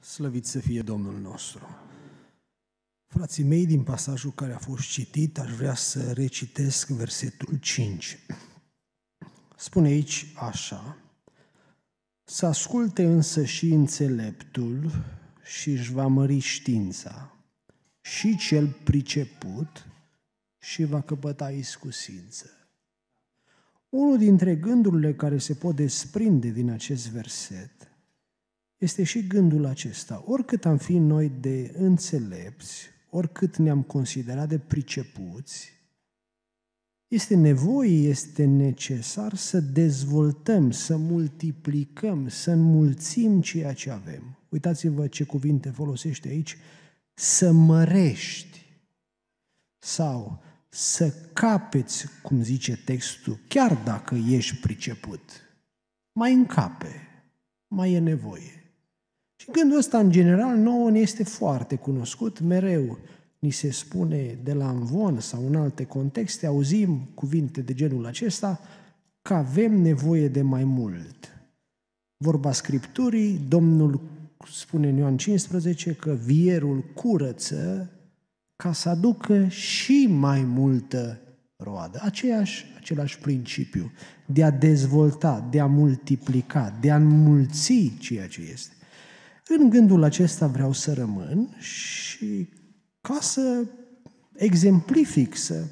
slăvit să fie Domnul nostru! Frații mei, din pasajul care a fost citit, aș vrea să recitesc versetul 5. Spune aici așa, Să asculte însă și înțeleptul și își va mări știința, și cel priceput și va căpăta iscusință. Unul dintre gândurile care se pot desprinde din acest verset este și gândul acesta. Oricât am fi noi de înțelepți, oricât ne-am considerat de pricepuți, este nevoie, este necesar să dezvoltăm, să multiplicăm, să înmulțim ceea ce avem. Uitați-vă ce cuvinte folosește aici, să mărești sau să capeți, cum zice textul, chiar dacă ești priceput. Mai încape, mai e nevoie. Și gândul ăsta, în general, nouă ne este foarte cunoscut mereu. Ni se spune de la învon sau în alte contexte, auzim cuvinte de genul acesta, că avem nevoie de mai mult. Vorba Scripturii, Domnul spune în Ioan 15 că vierul curăță ca să aducă și mai multă roadă. Aceeași, același principiu de a dezvolta, de a multiplica, de a înmulți ceea ce este în gândul acesta vreau să rămân și ca să exemplific, să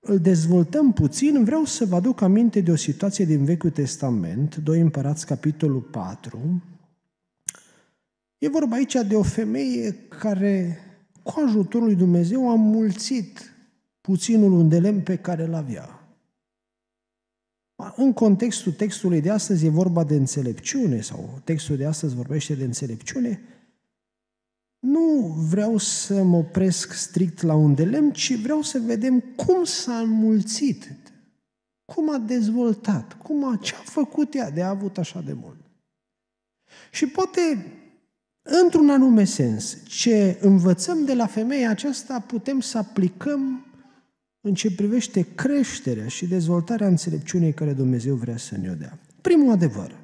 îl dezvoltăm puțin, vreau să vă aduc aminte de o situație din Vechiul Testament, 2 Împărați, capitolul 4. E vorba aici de o femeie care, cu ajutorul lui Dumnezeu, a mulțit puținul unde lemn pe care l avea în contextul textului de astăzi e vorba de înțelepciune sau textul de astăzi vorbește de înțelepciune, nu vreau să mă opresc strict la un delem, ci vreau să vedem cum s-a înmulțit, cum a dezvoltat, cum a, ce a făcut ea de a avut așa de mult. Și poate, într-un anume sens, ce învățăm de la femeia aceasta putem să aplicăm în ce privește creșterea și dezvoltarea înțelepciunii care Dumnezeu vrea să ne-o dea. Primul adevăr.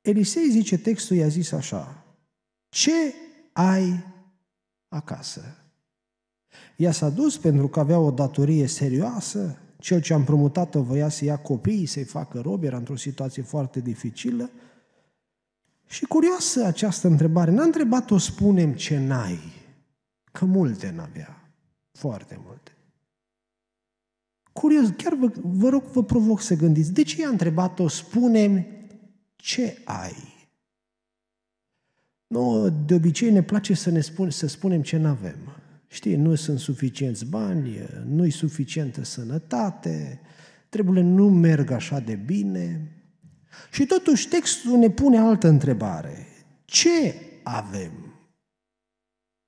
Elisei zice textul, i-a zis așa, ce ai acasă? Ea s-a dus pentru că avea o datorie serioasă, cel ce a împrumutat-o voia să ia copiii, să-i facă robi, era într-o situație foarte dificilă. Și curioasă această întrebare, n-a întrebat-o, spunem ce n-ai, că multe n-avea, foarte multe. Curios, chiar vă, vă rog, vă provoc să gândiți. De ce i-a întrebat-o? spune ce ai? Nu, de obicei ne place să ne spun, să spunem ce nu avem. Știi, nu sunt suficienți bani, nu-i suficientă sănătate, treburile nu merg așa de bine. Și totuși textul ne pune altă întrebare. Ce avem?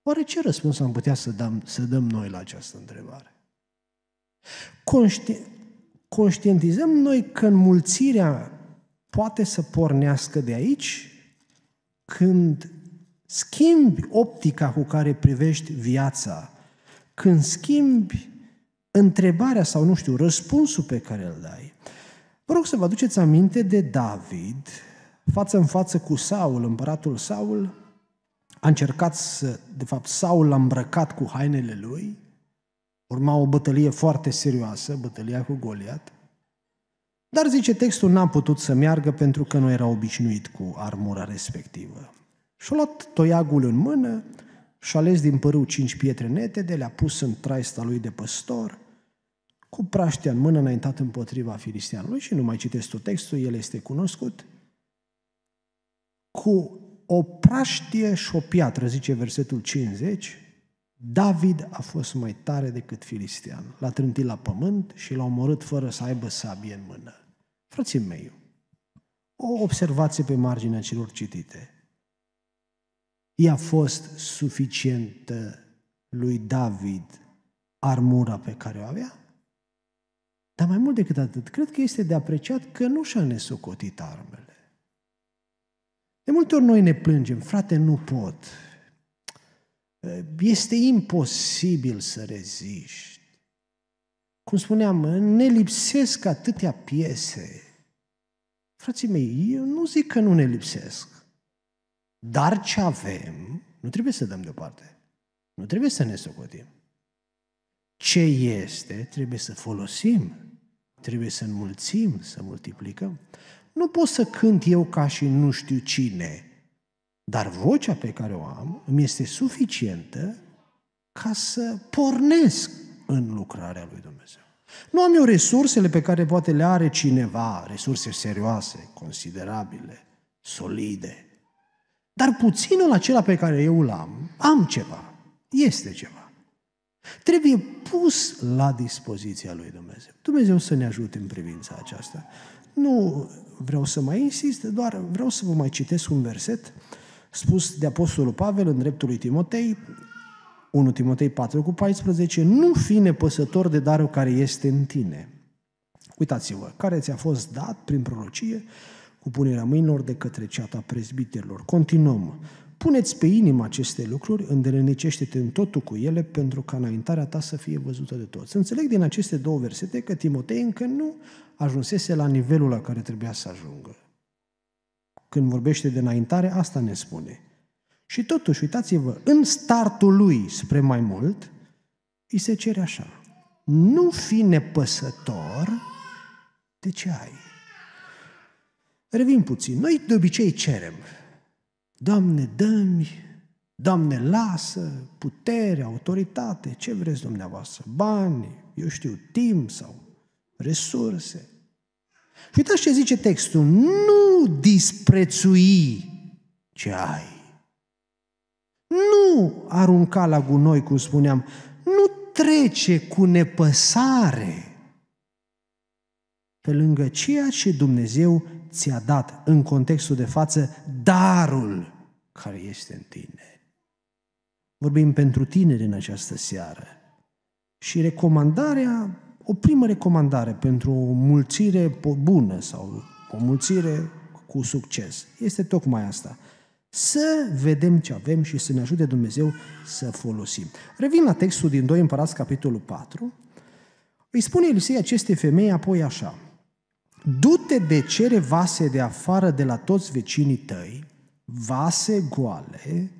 Oare ce răspuns am putea să dăm, să dăm noi la această întrebare? Conști... Conștientizăm noi că înmulțirea poate să pornească de aici când schimbi optica cu care privești viața, când schimbi întrebarea sau, nu știu, răspunsul pe care îl dai. Vă rog să vă aduceți aminte de David, față în față cu Saul, împăratul Saul, a încercat să, de fapt, Saul l-a îmbrăcat cu hainele lui Urma o bătălie foarte serioasă, bătălia cu Goliat, dar, zice textul, n-a putut să meargă pentru că nu era obișnuit cu armura respectivă. Și-a luat toiagul în mână, și-a ales din părâu cinci pietre netede, le-a pus în traista lui de păstor, cu praștea în mână înaintat împotriva filistianului și nu mai citesc tot textul, el este cunoscut, cu o praștie și o piatră, zice versetul 50, David a fost mai tare decât filistean. L-a trântit la pământ și l-a omorât fără să aibă sabie în mână. Frății mei, o observație pe marginea celor citite. I-a fost suficientă lui David armura pe care o avea? Dar mai mult decât atât, cred că este de apreciat că nu și-a nesocotit armele. De multe ori noi ne plângem, frate, nu pot, Eh, este imposibil să reziști. Cum spuneam, ne lipsesc atâtea piese. Frații mei, eu nu zic că nu ne lipsesc, dar ce avem, nu trebuie să dăm deoparte. Nu trebuie să ne socotim. Ce este, trebuie să folosim, trebuie să înmulțim, să multiplicăm. Nu pot să cânt eu ca și nu știu cine, dar vocea pe care o am îmi este suficientă ca să pornesc în lucrarea lui Dumnezeu. Nu am eu resursele pe care poate le are cineva, resurse serioase, considerabile, solide. Dar puținul acela pe care eu îl am, am ceva, este ceva. Trebuie pus la dispoziția lui Dumnezeu. Dumnezeu să ne ajute în privința aceasta. Nu vreau să mai insist, doar vreau să vă mai citesc un verset spus de Apostolul Pavel în dreptul lui Timotei, 1 Timotei 4 cu 14, nu fi nepăsător de darul care este în tine. Uitați-vă, care ți-a fost dat prin prorocie cu punerea mâinilor de către ceata prezbiterilor. Continuăm. Puneți pe inimă aceste lucruri, îndelenicește-te în totul cu ele pentru ca înaintarea ta să fie văzută de toți. Înțeleg din aceste două versete că Timotei încă nu ajunsese la nivelul la care trebuia să ajungă când vorbește de înaintare, asta ne spune. Și totuși, uitați-vă, în startul lui spre mai mult, îi se cere așa. Nu fi nepăsător de ce ai. Revin puțin. Noi de obicei cerem. Doamne, dă-mi, Doamne, lasă putere, autoritate, ce vreți dumneavoastră, bani, eu știu, timp sau resurse. Și uitați ce zice textul. Nu disprețui ce ai. Nu arunca la gunoi, cum spuneam. Nu trece cu nepăsare pe lângă ceea ce Dumnezeu ți-a dat în contextul de față darul care este în tine. Vorbim pentru tineri în această seară. Și recomandarea o primă recomandare pentru o mulțire bună sau o mulțire cu succes este tocmai asta. Să vedem ce avem și să ne ajute Dumnezeu să folosim. Revin la textul din 2 Împărați, capitolul 4. Îi spune Elisei acestei femei apoi așa. Du-te de cere vase de afară de la toți vecinii tăi, vase goale,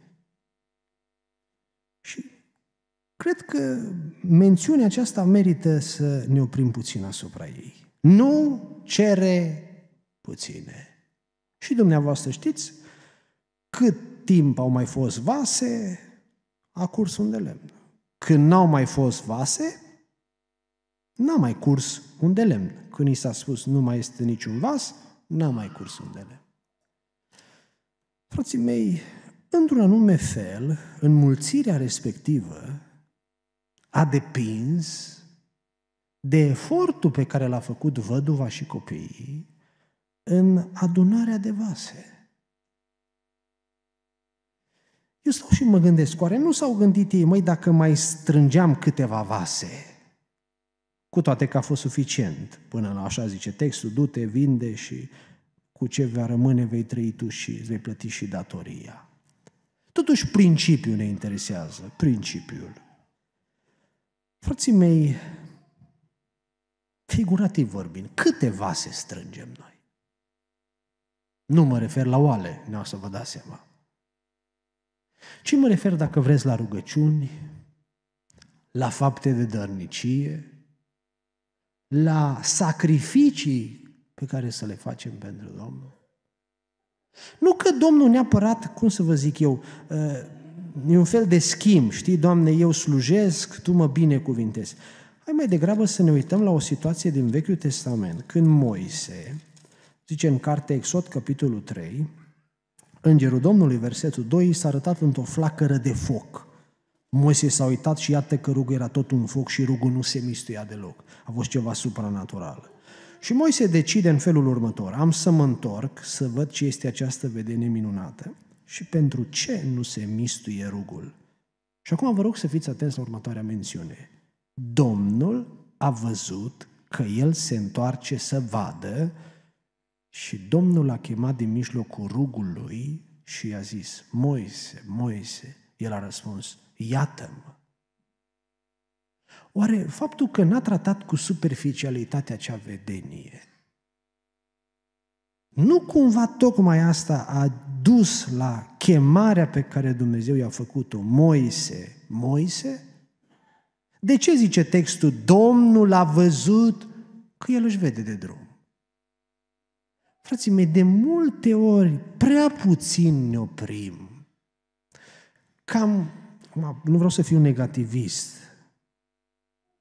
Cred că mențiunea aceasta merită să ne oprim puțin asupra ei. Nu cere puține. Și dumneavoastră știți cât timp au mai fost vase, a curs un de lemn. Când n-au mai fost vase, n-a mai curs un de lemn. Când i s-a spus nu mai este niciun vas, n-a mai curs un de lemn. Frații mei, într-un anume fel, înmulțirea respectivă a depins de efortul pe care l-a făcut văduva și copiii în adunarea de vase. Eu stau și mă gândesc, oare nu s-au gândit ei, măi, dacă mai strângeam câteva vase? Cu toate că a fost suficient, până la așa zice textul, du-te, vinde și cu ce vei rămâne vei trăi tu și vei plăti și datoria. Totuși principiul ne interesează, principiul. Frații mei, figurativ vorbind, câte vase strângem noi? Nu mă refer la oale, nu o să vă dați seama. Ci mă refer, dacă vreți, la rugăciuni, la fapte de dărnicie, la sacrificii pe care să le facem pentru Domnul. Nu că Domnul neapărat, cum să vă zic eu, ă, e un fel de schimb, știi, Doamne, eu slujesc, Tu mă binecuvintezi. Hai mai degrabă să ne uităm la o situație din Vechiul Testament, când Moise, zice în cartea Exod, capitolul 3, Îngerul Domnului, versetul 2, s-a arătat într-o flacără de foc. Moise s-a uitat și iată că rugul era tot un foc și rugul nu se mistuia deloc. A fost ceva supranatural. Și Moise decide în felul următor, am să mă întorc să văd ce este această vedenie minunată și pentru ce nu se mistuie rugul. Și acum vă rog să fiți atenți la următoarea mențiune. Domnul a văzut că el se întoarce să vadă și Domnul a chemat din mijlocul rugului și i-a zis, Moise, Moise, el a răspuns, iată-mă. Oare faptul că n-a tratat cu superficialitatea acea vedenie, nu cumva tocmai asta a dus la chemarea pe care Dumnezeu i-a făcut-o Moise. Moise? De ce zice textul, Domnul a văzut că el își vede de drum? Frații mei, de multe ori prea puțin ne oprim. Cam, nu vreau să fiu negativist,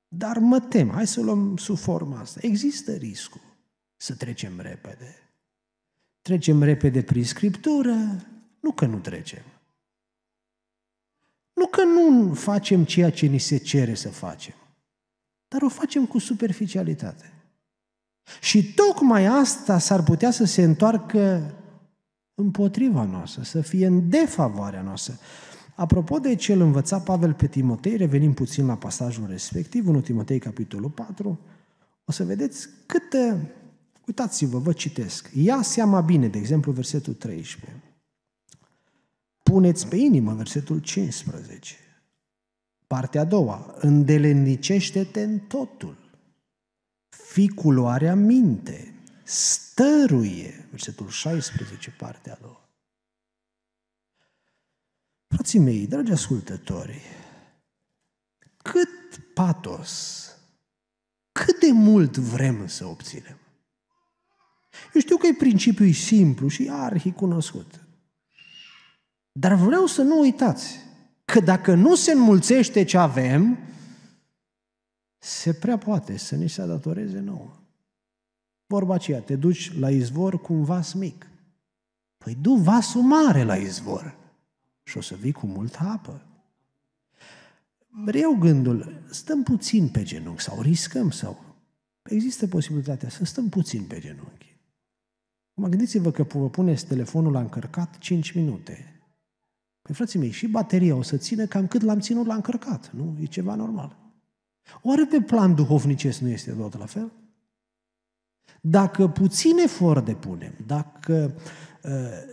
dar mă tem, hai să luăm sub forma asta. Există riscul să trecem repede. Trecem repede prin Scriptură? Nu că nu trecem. Nu că nu facem ceea ce ni se cere să facem, dar o facem cu superficialitate. Și tocmai asta s-ar putea să se întoarcă împotriva noastră, să fie în defavoarea noastră. Apropo de ce îl învăța Pavel pe Timotei, revenim puțin la pasajul respectiv, 1 Timotei capitolul 4, o să vedeți câtă Uitați-vă, vă citesc. Ia seama bine, de exemplu, versetul 13. Puneți pe inimă versetul 15. Partea a doua. Îndelenicește-te în totul. Fii culoarea minte. Stăruie. Versetul 16, partea a doua. Frații mei, dragi ascultători, cât patos, cât de mult vrem să obținem. Eu știu că e principiul simplu și arhi cunoscut. Dar vreau să nu uitați că dacă nu se înmulțește ce avem, se prea poate să ne se adatoreze nouă. Vorba aceea, te duci la izvor cu un vas mic. Păi du vasul mare la izvor și o să vii cu multă apă. Reiau gândul, stăm puțin pe genunchi sau riscăm sau... Există posibilitatea să stăm puțin pe genunchi Mă gândiți-vă că vă puneți telefonul la încărcat 5 minute. Păi, frații mei, și bateria o să țină cam cât l-am ținut la încărcat, nu? E ceva normal. Oare pe plan duhovnicesc nu este tot la fel? Dacă puțin efort depunem, dacă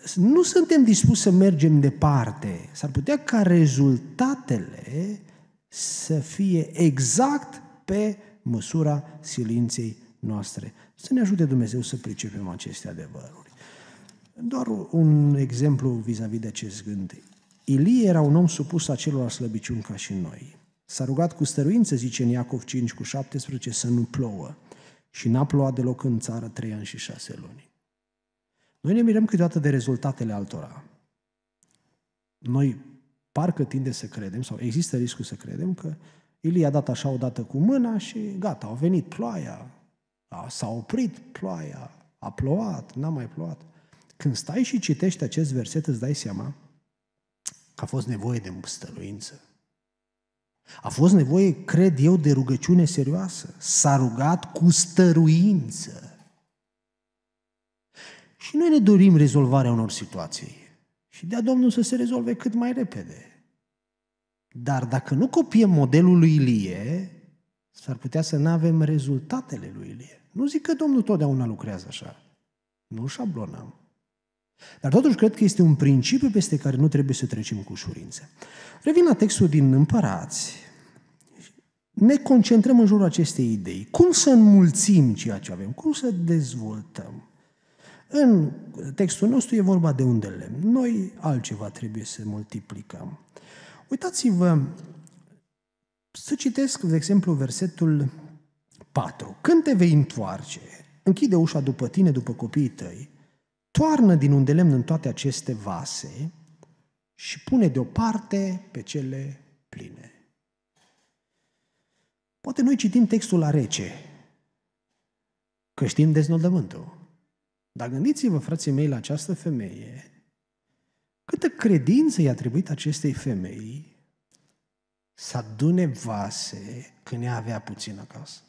uh, nu suntem dispuși să mergem departe, s-ar putea ca rezultatele să fie exact pe măsura silinței noastre. Să ne ajute Dumnezeu să pricepem aceste adevăruri. Doar un exemplu vis-a-vis de acest gând. Ilie era un om supus acelor slăbiciuni ca și noi. S-a rugat cu stăruință, zice în Iacov 5 cu 17, să nu plouă. Și n-a plouat deloc în țară trei ani și șase luni. Noi ne mirăm câteodată de rezultatele altora. Noi parcă tinde să credem, sau există riscul să credem, că Ilie a dat așa o dată cu mâna și gata, a venit ploaia, a, s-a oprit ploaia, a plouat, n-a mai plouat. Când stai și citești acest verset, îți dai seama că a fost nevoie de stăluință. A fost nevoie, cred eu, de rugăciune serioasă. S-a rugat cu stăruință. Și noi ne dorim rezolvarea unor situații. Și de-a Domnul să se rezolve cât mai repede. Dar dacă nu copiem modelul lui Ilie, s-ar putea să nu avem rezultatele lui Ilie. Nu zic că Domnul totdeauna lucrează așa. Nu șablonăm. Dar totuși cred că este un principiu peste care nu trebuie să trecem cu ușurință. Revin la textul din Împărați. Ne concentrăm în jurul acestei idei. Cum să înmulțim ceea ce avem? Cum să dezvoltăm? În textul nostru e vorba de unde lemn. Noi altceva trebuie să multiplicăm. Uitați-vă să citesc, de exemplu, versetul 4. Când te vei întoarce, închide ușa după tine, după copiii tăi, toarnă din unde lemn în toate aceste vase și pune deoparte pe cele pline. Poate noi citim textul la rece, că știm deznodământul. Dar gândiți-vă, frații mei, la această femeie, câtă credință i-a trebuit acestei femei să adune vase când ea avea puțin acasă.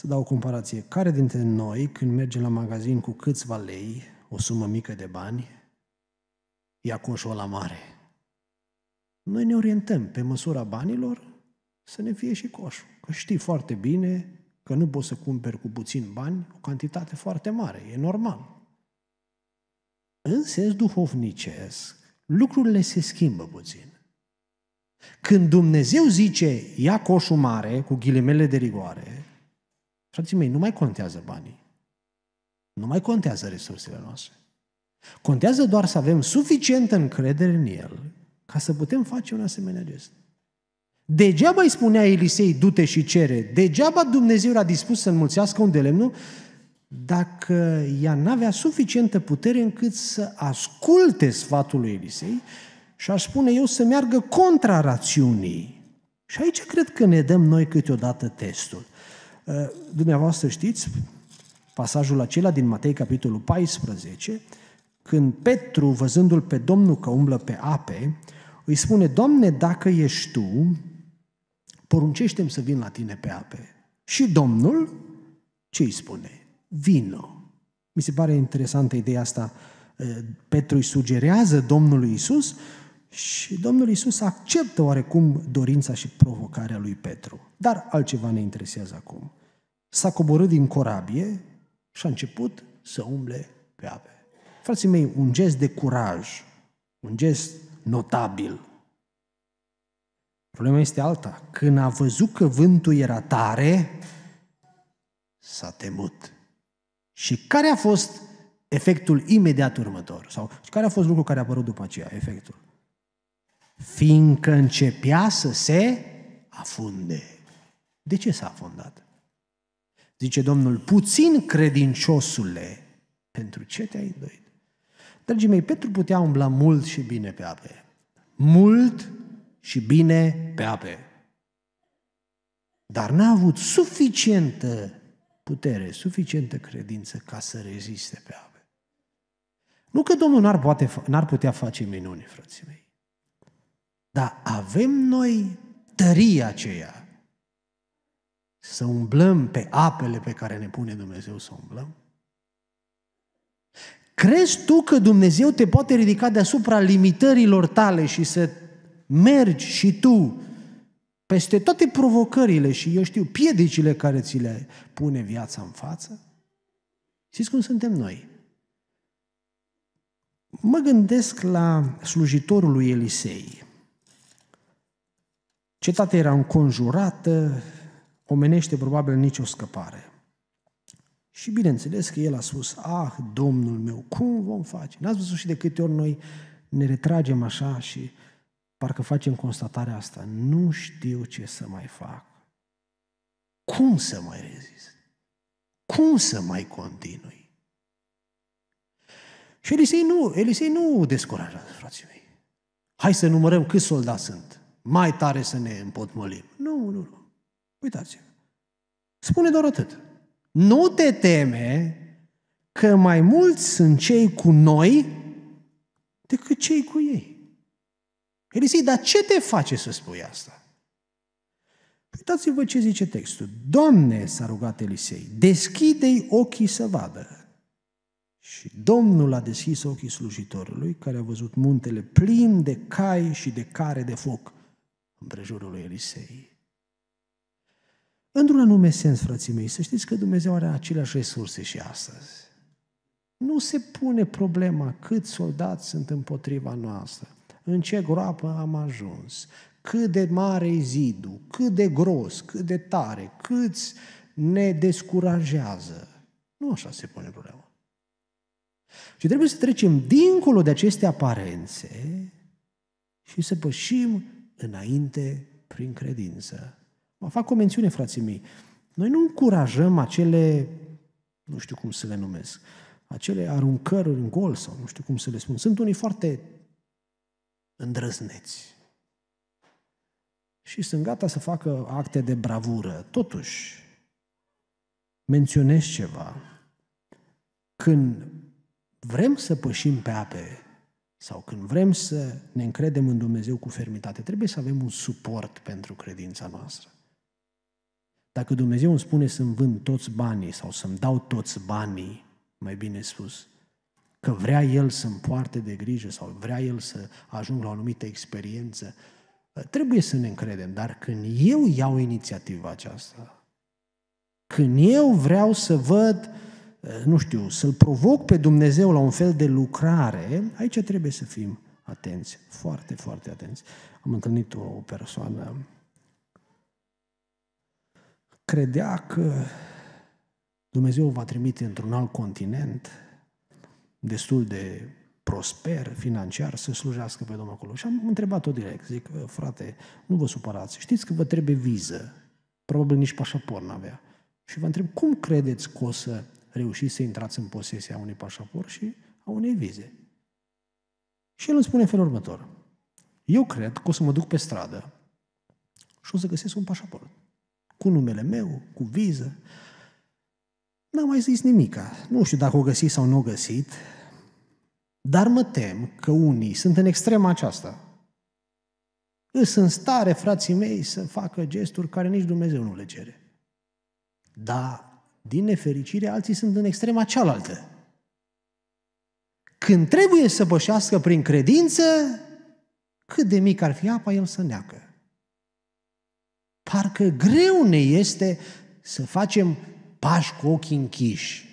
Să dau o comparație. Care dintre noi, când merge la magazin cu câțiva lei, o sumă mică de bani, ia coșul la mare? Noi ne orientăm pe măsura banilor să ne fie și coșul. Că știi foarte bine că nu poți să cumperi cu puțin bani o cantitate foarte mare, e normal. În sens duhovnicesc, lucrurile se schimbă puțin. Când Dumnezeu zice, ia coșul mare, cu ghilimele de rigoare, Frații mei, nu mai contează banii. Nu mai contează resursele noastre. Contează doar să avem suficientă încredere în El ca să putem face un asemenea gest. Degeaba îi spunea Elisei, du-te și cere. Degeaba Dumnezeu era dispus să înmulțească un de lemnul dacă ea n-avea suficientă putere încât să asculte sfatul lui Elisei și aș spune eu să meargă contra rațiunii. Și aici cred că ne dăm noi câteodată testul. Eh, dumneavoastră știți pasajul acela din Matei, capitolul 14, când Petru, văzându-l pe Domnul că umblă pe ape, îi spune, Doamne, dacă ești Tu, poruncește-mi să vin la Tine pe ape. Și Domnul, ce îi spune? Vino. Mi se pare interesantă ideea asta. Eh, Petru îi sugerează Domnului Isus și Domnul Isus acceptă oarecum dorința și provocarea lui Petru. Dar altceva ne interesează acum s-a coborât din corabie și a început să umble pe ape. Frații mei, un gest de curaj, un gest notabil. Problema este alta. Când a văzut că vântul era tare, s-a temut. Și care a fost efectul imediat următor? Sau care a fost lucrul care a apărut după aceea, efectul? Fiindcă începea să se afunde. De ce s-a afundat? Zice Domnul, puțin credinciosule, pentru ce te-ai îndoit? Dragii mei, Petru putea umbla mult și bine pe ape. Mult și bine pe ape. Dar n-a avut suficientă putere, suficientă credință ca să reziste pe ape. Nu că Domnul n-ar, poate, n-ar putea face minuni, frații mei, dar avem noi tăria aceea să umblăm pe apele pe care ne pune Dumnezeu să umblăm? Crezi tu că Dumnezeu te poate ridica deasupra limitărilor tale și să mergi și tu peste toate provocările și, eu știu, piedicile care ți le pune viața în față? Știți cum suntem noi? Mă gândesc la slujitorul lui Elisei. Cetatea era înconjurată, omenește probabil nicio scăpare. Și bineînțeles că el a spus, ah, Domnul meu, cum vom face? N-ați văzut și de câte ori noi ne retragem așa și parcă facem constatarea asta, nu știu ce să mai fac. Cum să mai rezist? Cum să mai continui? Și Elisei nu, Elisei nu descurajează, frații mei. Hai să numărăm câți soldați sunt. Mai tare să ne împotmolim. Nu, nu, nu. Uitați-vă. Spune doar atât. Nu te teme că mai mulți sunt cei cu noi decât cei cu ei. Elisei, dar ce te face să spui asta? Uitați-vă ce zice textul. Doamne, s-a rugat Elisei, deschide-i ochii să vadă. Și Domnul a deschis ochii slujitorului, care a văzut muntele plin de cai și de care de foc împrejurul lui Elisei. Într-un anume sens, frații mei, să știți că Dumnezeu are aceleași resurse și astăzi. Nu se pune problema cât soldați sunt împotriva noastră, în ce groapă am ajuns, cât de mare e zidul, cât de gros, cât de tare, câți ne descurajează. Nu așa se pune problema. Și trebuie să trecem dincolo de aceste aparențe și să pășim înainte prin credință. Mă fac o mențiune, frații mei. Noi nu încurajăm acele, nu știu cum să le numesc, acele aruncări în gol sau nu știu cum să le spun. Sunt unii foarte îndrăzneți și sunt gata să facă acte de bravură. Totuși, menționez ceva. Când vrem să pășim pe ape sau când vrem să ne încredem în Dumnezeu cu fermitate, trebuie să avem un suport pentru credința noastră. Dacă Dumnezeu îmi spune să-mi vând toți banii sau să-mi dau toți banii, mai bine spus, că vrea El să-mi poarte de grijă sau vrea El să ajung la o anumită experiență, trebuie să ne încredem. Dar când eu iau inițiativa aceasta, când eu vreau să văd, nu știu, să-L provoc pe Dumnezeu la un fel de lucrare, aici trebuie să fim atenți, foarte, foarte atenți. Am întâlnit o persoană credea că Dumnezeu va trimite într-un alt continent destul de prosper financiar să slujească pe Domnul acolo. Și am întrebat-o direct, zic, frate, nu vă supărați, știți că vă trebuie viză, probabil nici pașaport n-avea. Și vă întreb, cum credeți că o să reușiți să intrați în posesia unui pașaport și a unei vize? Și el îmi spune în felul următor, eu cred că o să mă duc pe stradă și o să găsesc un pașaport cu numele meu, cu viză. N-am mai zis nimica. Nu știu dacă o găsi sau nu o găsit, dar mă tem că unii sunt în extrema aceasta. Îs în stare, frații mei, să facă gesturi care nici Dumnezeu nu le cere. Dar, din nefericire, alții sunt în extrema cealaltă. Când trebuie să pășească prin credință, cât de mic ar fi apa, el să neacă. Parcă greu ne este să facem pași cu ochii închiși.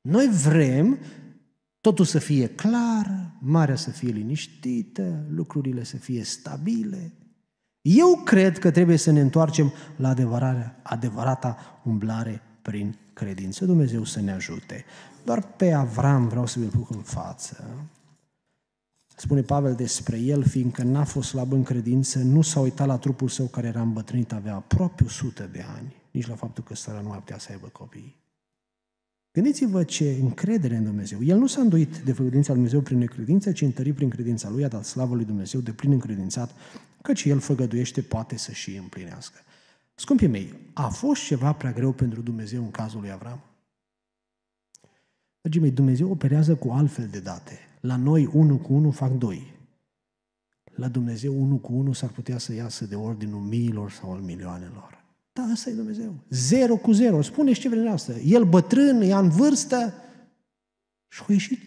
Noi vrem totul să fie clar, marea să fie liniștită, lucrurile să fie stabile. Eu cred că trebuie să ne întoarcem la adevărarea, adevărata umblare prin credință. Dumnezeu să ne ajute. Doar pe Avram vreau să vi-l duc în față. Spune Pavel despre el, fiindcă n-a fost slab în credință, nu s-a uitat la trupul său care era îmbătrânit, avea aproape 100 de ani, nici la faptul că sara nu ar putea să aibă copii. Gândiți-vă ce încredere în Dumnezeu. El nu s-a înduit de făgădința lui Dumnezeu prin necredință, ci întărit prin credința lui, a dat slavă lui Dumnezeu de plin încredințat, căci el făgăduiește, poate să și împlinească. Scumpii mei, a fost ceva prea greu pentru Dumnezeu în cazul lui Avram? Dragii mei, Dumnezeu operează cu altfel de date. La noi, unul cu unul fac doi. La Dumnezeu, unul cu unul s-ar putea să iasă de ordinul miilor sau al milioanelor. Da, asta e Dumnezeu. Zero cu zero. Spuneți ce vreți asta. El bătrân, e în vârstă și a ieșit.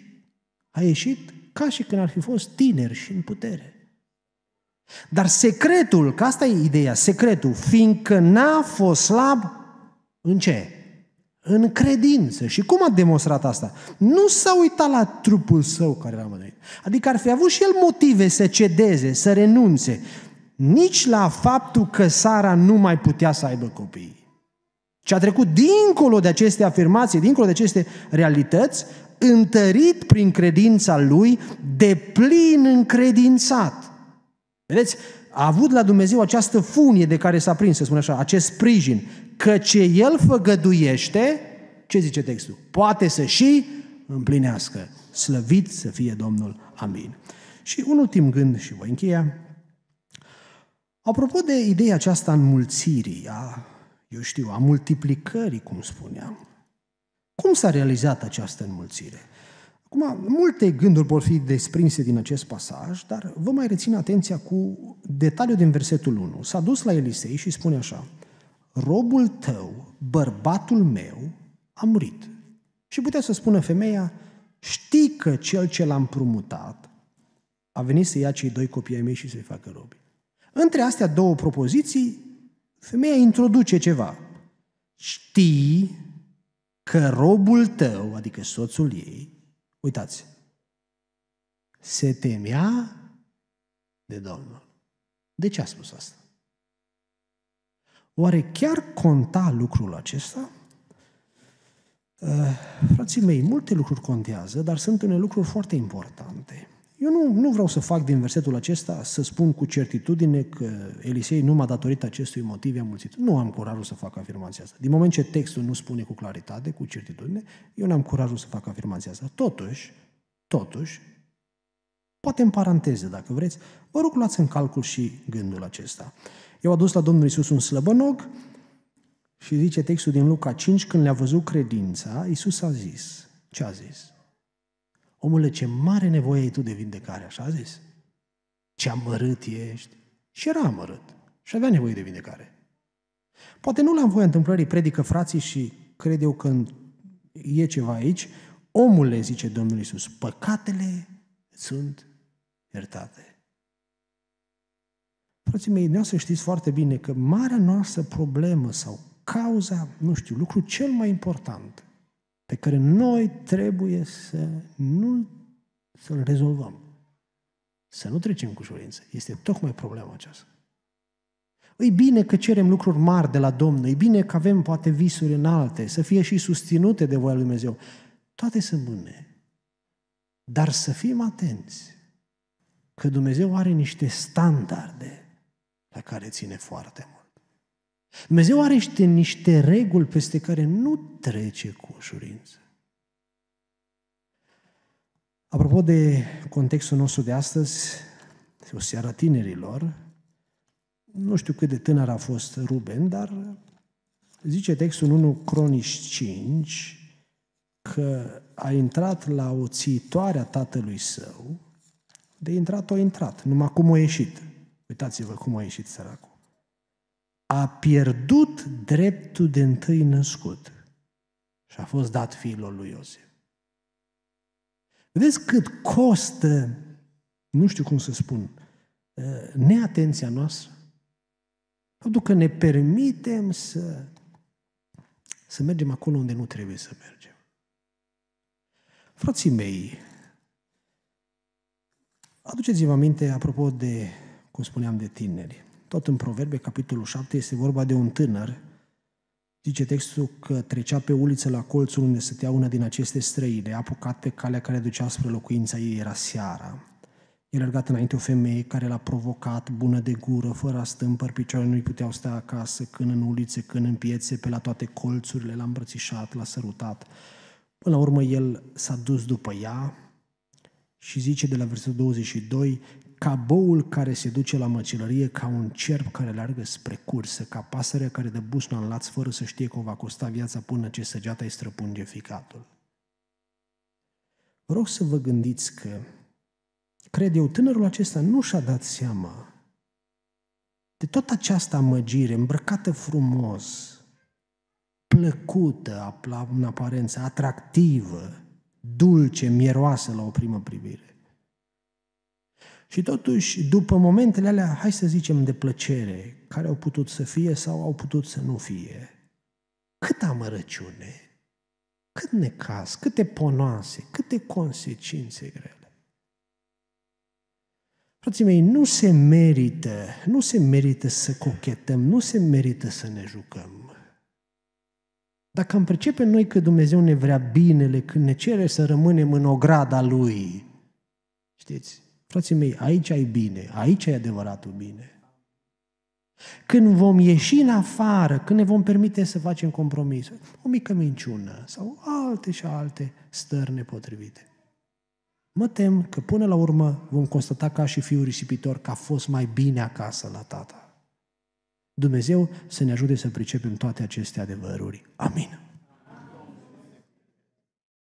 A ieșit ca și când ar fi fost tineri și în putere. Dar secretul, că asta e ideea, secretul, fiindcă n-a fost slab, în ce? în credință. Și cum a demonstrat asta? Nu s-a uitat la trupul său care era mănânit. Adică ar fi avut și el motive să cedeze, să renunțe. Nici la faptul că Sara nu mai putea să aibă copii. Ce a trecut dincolo de aceste afirmații, dincolo de aceste realități, întărit prin credința lui, de plin încredințat. Vedeți? A avut la Dumnezeu această funie de care s-a prins, să spun așa, acest sprijin că ce El făgăduiește, ce zice textul? Poate să și împlinească. Slăvit să fie Domnul. Amin. Și un ultim gând și voi încheia. Apropo de ideea aceasta înmulțirii, a, eu știu, a multiplicării, cum spuneam, cum s-a realizat această înmulțire? Acum, multe gânduri vor fi desprinse din acest pasaj, dar vă mai rețin atenția cu detaliul din versetul 1. S-a dus la Elisei și spune așa, robul tău, bărbatul meu, a murit. Și putea să spună femeia, știi că cel ce l am împrumutat a venit să ia cei doi copii ai mei și să-i facă robi. Între astea două propoziții, femeia introduce ceva. Știi că robul tău, adică soțul ei, uitați, se temea de Domnul. De ce a spus asta? Oare chiar conta lucrul acesta? Eh, frații mei, multe lucruri contează, dar sunt unele lucruri foarte importante. Eu nu, nu vreau să fac din versetul acesta să spun cu certitudine că Elisei nu m-a datorit acestui motiv i-a mulțit. Nu am curajul să fac afirmația asta. Din moment ce textul nu spune cu claritate, cu certitudine, eu nu am curajul să fac afirmația asta. Totuși, totuși, poate în paranteze, dacă vreți, vă rog luați în calcul și gândul acesta. Eu adus la Domnul Isus un slăbănog și zice textul din Luca 5, când le-a văzut credința, Isus a zis, ce a zis? Omule, ce mare nevoie ai tu de vindecare, așa a zis? Ce amărât ești? Și era amărât și avea nevoie de vindecare. Poate nu la voia întâmplării predică frații și cred eu că e ceva aici, omule, zice Domnul Isus, păcatele sunt iertate. Frații mei, nu să știți foarte bine că marea noastră problemă sau cauza, nu știu, lucru cel mai important pe care noi trebuie să nu să-l rezolvăm, să nu trecem cu ușurință, este tocmai problema aceasta. E bine că cerem lucruri mari de la Domnul, e bine că avem poate visuri înalte, să fie și susținute de voia lui Dumnezeu. Toate sunt bune. Dar să fim atenți că Dumnezeu are niște standarde la care ține foarte mult. Dumnezeu are niște, niște reguli peste care nu trece cu ușurință. Apropo de contextul nostru de astăzi, o seară tinerilor, nu știu cât de tânăr a fost Ruben, dar zice textul 1 Cronici 5 că a intrat la o țitoare a tatălui său, de intrat o intrat, numai cum o ieșit. Uitați-vă cum a ieșit săracul. A pierdut dreptul de întâi născut și a fost dat fiilor lui Iosif. Vedeți cât costă, nu știu cum să spun, ă, neatenția noastră? Faptul că ne permitem să, să mergem acolo unde nu trebuie să mergem. Frații mei, aduceți-vă aminte, apropo de cum spuneam, de tineri. Tot în Proverbe, capitolul 7, este vorba de un tânăr, zice textul că trecea pe uliță la colțul unde stătea una din aceste străine, apucat pe calea care ducea spre locuința ei, era seara. El alergat înainte o femeie care l-a provocat, bună de gură, fără stâmpări, picioarele nu-i puteau sta acasă, când în ulițe, când în piețe, pe la toate colțurile, l-a îmbrățișat, l-a sărutat. Până la urmă, el s-a dus după ea și zice de la versetul 22, ca boul care se duce la măcelărie, ca un cerb care leargă spre cursă, ca pasărea care dă busna în laț fără să știe că o va costa viața până ce săgeata îi străpunge ficatul. Vreau să vă gândiți că, cred eu, tânărul acesta nu și-a dat seama de toată această amăgire îmbrăcată frumos, plăcută în aparență, atractivă, dulce, mieroasă la o primă privire. Și totuși, după momentele alea, hai să zicem, de plăcere, care au putut să fie sau au putut să nu fie, cât amărăciune, cât necas, câte ponoase, câte consecințe grele. Frații mei, nu se merită, nu se merită să cochetăm, nu se merită să ne jucăm. Dacă am percepe noi că Dumnezeu ne vrea binele când ne cere să rămânem în ograda Lui, știți, Frații mei, aici ai bine, aici e adevăratul bine. Când vom ieși în afară, când ne vom permite să facem compromis, o mică minciună sau alte și alte stări nepotrivite. Mă tem că până la urmă vom constata ca și fiul risipitor că a fost mai bine acasă la tata. Dumnezeu să ne ajute să pricepem toate aceste adevăruri. Amin.